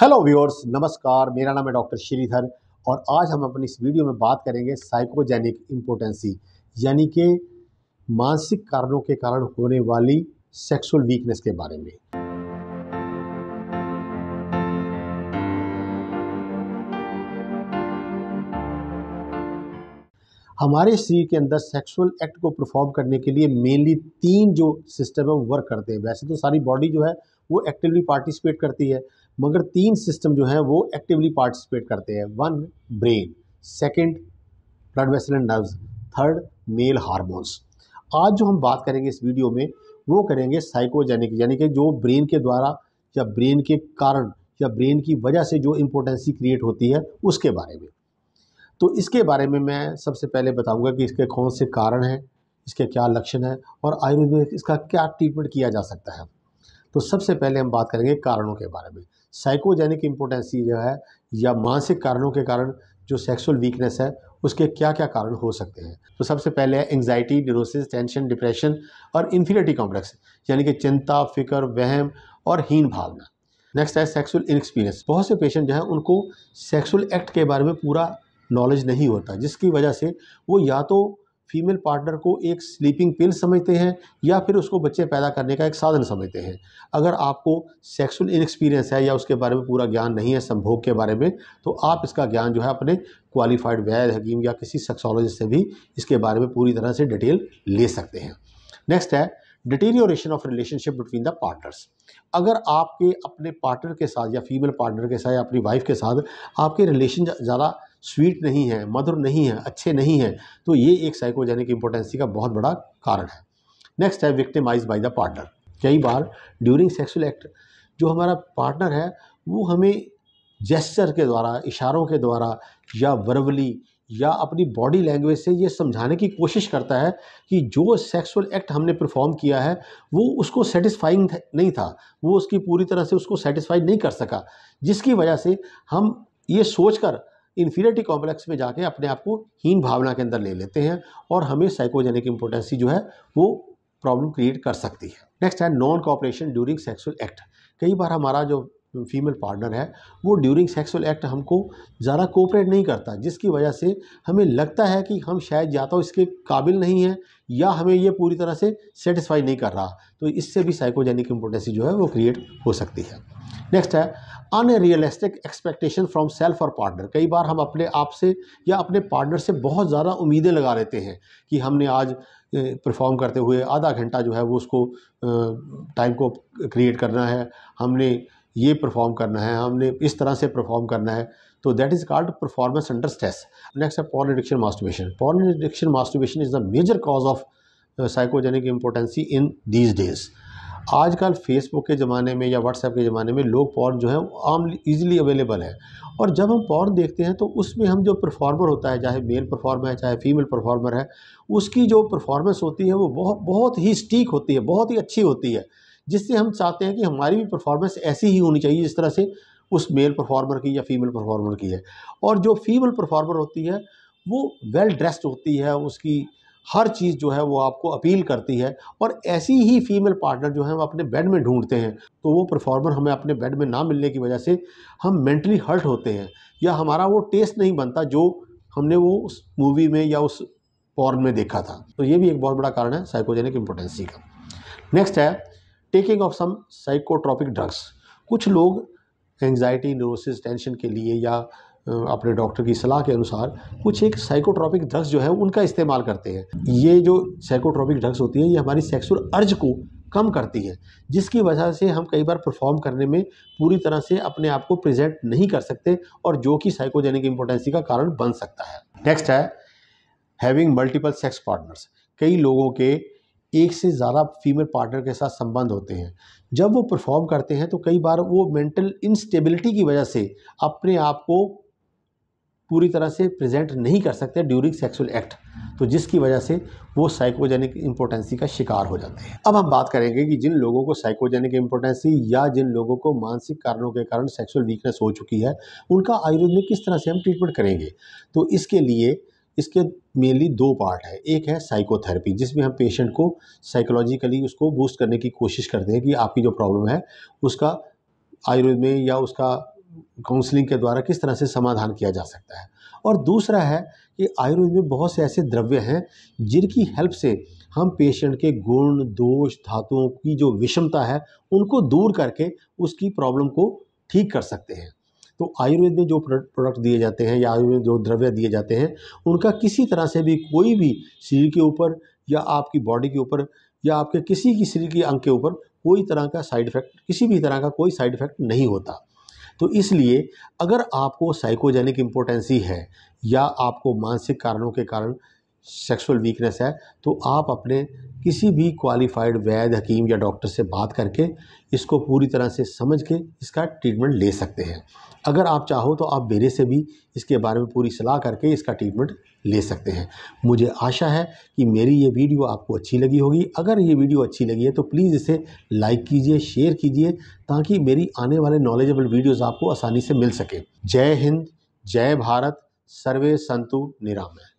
hello viewers नमस्कार मेरा नाम है डॉक्टर श्रीधर और आज हम अपनी इस वीडियो में बात करेंगे साइकोजेनिक इम्पोर्टेंसी यानी कि मानसिक कारणों के कारण होने वाली सेक्सुअल वीकनेस के बारे में हमारे शरीर के अंदर सेक्सुअल एक्ट को परफॉर्म करने के लिए मेनली तीन जो सिस्टम है वो वर्क करते हैं वैसे तो सारी बॉडी जो है वो एक्टिवली पार्टिसिपेट करती है मगर तीन सिस्टम जो हैं वो एक्टिवली पार्टिसिपेट करते हैं one brain second blood vessel and nerves third male hormones आज जो हम बात करेंगे इस वीडियो में वो करेंगे साइकोजेनिक यानी कि जो ब्रेन के द्वारा या ब्रेन के कारण या ब्रेन की वजह से जो इम्पोर्टेंसी क्रिएट होती है उसके बारे में तो इसके बारे में मैं सबसे पहले बताऊंगा कि इसके कौन से कारण हैं इसके क्या लक्षण हैं और आयुर्वेद में इसका क्या ट्रीटमेंट किया जा सकता है तो सबसे पहले हम बात करेंगे कारणों के बारे में साइकोजेनिक इम्पोर्टेंस जो है या मानसिक कारणों के कारण जो सेक्सुअल वीकनेस है उसके क्या क्या कारण हो सकते हैं तो सबसे पहले है एंग्जाइटी न्यूरोसिस टेंशन डिप्रेशन और इन्फिनिटी कॉम्प्लेक्स यानी कि चिंता फिक्र वहम और हीन भावना नेक्स्ट है सेक्सुअल इनएक्सपीरियंस बहुत से पेशेंट जो हैं उनको सेक्सुअल एक्ट के बारे में पूरा नॉलेज नहीं होता जिसकी वजह से वो या तो फीमेल पार्टनर को एक स्लीपिंग पिल समझते हैं या फिर उसको बच्चे पैदा करने का एक साधन समझते हैं अगर आपको सेक्सुअल इनएक्सपीरियंस है या उसके बारे में पूरा ज्ञान नहीं है संभोग के बारे में तो आप इसका ज्ञान जो है अपने क्वालिफाइड वैद हकीम या किसी सेक्सोलॉजिस्ट से भी इसके बारे में पूरी तरह से डिटेल ले सकते हैं नेक्स्ट है deterioration of relationship between the partners अगर आपके अपने पार्टनर के साथ या फीमेल पार्टनर के साथ या अपनी वाइफ के साथ आपके रिलेशन ज़्यादा स्वीट नहीं है मधुर नहीं है अच्छे नहीं हैं तो ये एक साइकोजेनिक इम्पोर्टेंसी का बहुत बड़ा कारण है नेक्स्ट है विक्टिमाइज बाय द पार्टनर कई बार ड्यूरिंग सेक्सुअल एक्ट जो हमारा पार्टनर है वो हमें जेस्चर के द्वारा इशारों के द्वारा या वर्बली या अपनी बॉडी लैंग्वेज से ये समझाने की कोशिश करता है कि जो सेक्सुअल एक्ट हमने परफॉर्म किया है वो उसको सेटिस्फाइंग नहीं था वो उसकी पूरी तरह से उसको सेटिस्फाई नहीं कर सका जिसकी वजह से हम ये सोच कर इन्फीरियरिटी कॉम्प्लेक्स में जाके अपने आप को हीन भावना के अंदर ले लेते हैं और हमें साइकोजेनिक इम्पोर्टेंसी जो है वो प्रॉब्लम क्रिएट कर सकती है नेक्स्ट है non cooperation during sexual act कई बार हमारा जो फीमेल पार्टनर है वो ड्यूरिंग सेक्सुअल एक्ट हमको ज़्यादा कोऑपरेट नहीं करता जिसकी वजह से हमें लगता है कि हम शायद या तो इसके काबिल नहीं हैं या हमें ये पूरी तरह से सेटिस्फाई नहीं कर रहा तो इससे भी साइकोजेनिक इम्पोर्टेंसी जो है वो क्रिएट हो सकती है नेक्स्ट है अनरियलिस्टिक एक्सपेक्टेशन फ्रॉम सेल्फ और पार्टनर कई बार हम अपने आप से या अपने पार्टनर से बहुत ज़्यादा उम्मीदें लगा लेते हैं कि हमने आज परफॉर्म करते हुए आधा घंटा जो है वो उसको टाइम को क्रिएट करना है हमने ये परफॉर्म करना है हमने इस तरह से परफॉर्म करना है तो that is called performance under stress next है porn addiction masturbation porn addiction masturbation is the major cause of psychogenic impotency in these days आजकल फेसबुक के ज़माने में या व्हाट्सएप के ज़माने में लोग पॉर्न जो है आम इजीली अवेलेबल है और जब हम पॉर्न देखते हैं तो उसमें हम जो परफॉर्मर होता है चाहे मेल परफॉर्मर है चाहे फीमेल परफॉर्मर है उसकी जो परफॉर्मेंस होती है वो बहुत बहुत ही स्टीक होती है बहुत ही अच्छी होती है जिससे हम चाहते हैं कि हमारी भी परफॉर्मेंस ऐसी ही होनी चाहिए जिस तरह से उस मेल परफॉर्मर की या फीमेल परफॉर्मर की है और जो फीमेल परफॉर्मर होती है वो वेल ड्रेस्ड होती है उसकी हर चीज़ जो है वो आपको अपील करती है और ऐसी ही फीमेल पार्टनर जो है हम अपने बेड में ढूंढते हैं तो वो परफॉर्मर हमें अपने बेड में ना मिलने की वजह से हम मेंटली हर्ट होते हैं या हमारा वो टेस्ट नहीं बनता जो हमने वो उस मूवी में या उस पॉर्न में देखा था तो ये भी एक बहुत बड़ा कारण है साइकोजेनिक इम्पोर्टेंसी का नेक्स्ट है taking of some psychotropic drugs कुछ लोग एंजाइटी न्यूरोसिस टेंशन के लिए या अपने डॉक्टर की सलाह के अनुसार कुछ एक साइकोट्रॉपिक ड्रग्स जो है उनका इस्तेमाल करते हैं ये जो साइकोट्रॉपिक ड्रग्स होती है ये हमारी सेक्सुअल अर्ज को कम करती है जिसकी वजह से हम कई बार परफॉर्म करने में पूरी तरह से अपने आप को प्रेजेंट नहीं कर सकते और जो कि साइकोजेनिक इम्पोर्टेंसी का कारण बन सकता है नेक्स्ट है हैविंग मल्टीपल सेक्स पार्टनर्स कई लोगों के एक से ज़्यादा फीमेल पार्टनर के साथ संबंध होते हैं जब वो परफॉर्म करते हैं तो कई बार वो मेंटल इंस्टेबिलिटी की वजह से अपने आप को पूरी तरह से प्रेजेंट नहीं कर सकते ड्यूरिंग सेक्सुअल एक्ट तो जिसकी वजह से वो साइकोजेनिक इम्पोर्टेंसी का शिकार हो जाते हैं अब हम बात करेंगे कि जिन लोगों को साइकोजेनिक इम्पोर्टेंसी या जिन लोगों को मानसिक कारणों के कारण सेक्सुअल वीकनेस हो चुकी है उनका आयुर्वेद में किस तरह से हम ट्रीटमेंट करेंगे तो इसके लिए इसके मेनली दो पार्ट है एक है साइकोथेरेपी जिसमें हम पेशेंट को साइकोलॉजिकली उसको बूस्ट करने की कोशिश करते हैं कि आपकी जो प्रॉब्लम है उसका आयुर्वेद में या उसका काउंसलिंग के द्वारा किस तरह से समाधान किया जा सकता है और दूसरा है कि आयुर्वेद में बहुत से ऐसे द्रव्य हैं जिनकी हेल्प से हम पेशेंट के गुण दोष धातुओं की जो विषमता है उनको दूर करके उसकी प्रॉब्लम को ठीक कर सकते हैं तो आयुर्वेद में जो प्रोडक्ट दिए जाते हैं या आयुर्वेद जो द्रव्य दिए जाते हैं उनका किसी तरह से भी कोई भी शरीर के ऊपर या आपकी बॉडी के ऊपर या आपके किसी की शरीर के अंग के ऊपर कोई तरह का साइड इफेक्ट किसी भी तरह का कोई साइड इफेक्ट नहीं होता तो इसलिए अगर आपको साइकोजेनिक इम्पोर्टेंसी है या आपको मानसिक कारणों के कारण सेक्सुअल वीकनेस है तो आप अपने किसी भी क्वालिफाइड वैद हकीम या डॉक्टर से बात करके इसको पूरी तरह से समझ के इसका ट्रीटमेंट ले सकते हैं अगर आप चाहो तो आप मेरे से भी इसके बारे में पूरी सलाह करके इसका ट्रीटमेंट ले सकते हैं मुझे आशा है कि मेरी ये वीडियो आपको अच्छी लगी होगी अगर ये वीडियो अच्छी लगी है तो प्लीज़ इसे लाइक कीजिए शेयर कीजिए ताकि मेरी आने वाले नॉलेजेबल वीडियोज़ आपको आसानी से मिल सके जय हिंद जय भारत सर्वे संतु निरामय